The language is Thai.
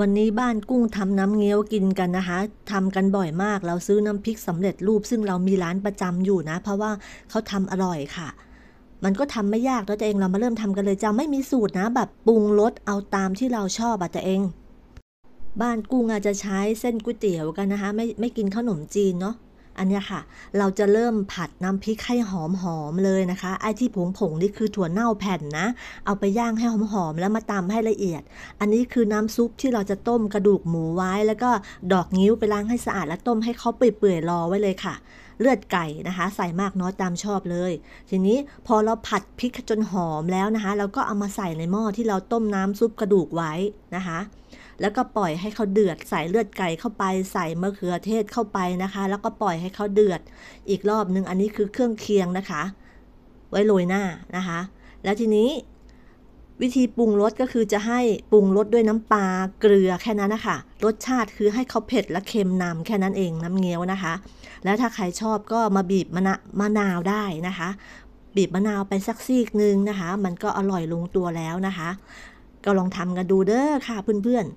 วันนี้บ้านกุ้งทำน้ำเงี้ยวกินกันนะคะทำกันบ่อยมาก เราซื้อน้ำพริกสำเร็จรูปซึ่งเรามีร้านประจำอยู่นะ เพราะว่าเขาทำอร่อยค่ะ มันก็ทำไม่ยากแล้วจะเองเรามาเริ่มทำกันเลยจะไม่มีสูตรนะ แบบปรุงรสเอาตามที่เราชอบอะะจะเอง บ้านกุ้งอาจจะใช้เส้นก๋วยเตี๋ยวกันนะคะไม่ไม่กินขนมจีนเนาะอันนี้ค่ะเราจะเริ่มผัดน้ำพริกให้หอมๆเลยนะคะไอ้ที่ผงผงนี่คือถั่วเน่าแผ่นนะ เอาไปย่างให้หอมหอมแล้วมาตำให้ละเอียด อันนี้คือน้ำซุปที่เราจะต้มกระดูกหมูไว้ แล้วก็ดอกงิ้วไปล้างให้สะอาดแล้วต้มให้เขาเปื่อยๆรอไว้เลยค่ะ เลือดไก่นะคะ ใส่มากน้อยตามชอบเลย ทีนี้พอเราผัดพริกจนหอมแล้วนะคะเราก็เอามาใส่ในหม้อที่เราต้มน้ำซุปกระดูกไว้นะคะแล้วก็ปล่อยให้เขาเดือดใส่เลือดไก่เข้าไปใส่มะเขือเทศเข้าไปนะคะ แล้วก็ปล่อยให้เขาเดือดอีกรอบนึงอันนี้คือเครื่องเคียงนะคะ ไว้โรยหน้านะคะ แล้วทีนี้ วิธีปรุงรสก็คือจะให้ปรุงรสด้วยน้ำปลาเกลือแค่นั้นนะคะรสชาติคือให้เขาเผ็ดและเค็มนำแค่นั้นเองน้ำเงี้ยวนะคะ แล้วถ้าใครชอบก็มาบีบมะนามะนาวได้นะคะ บีบมะนาวไปสักซีกนึงนะคะ มันก็อร่อยลงตัวแล้วนะคะ ก็ลองทำกันดูเด้อค่ะเพื่อนๆ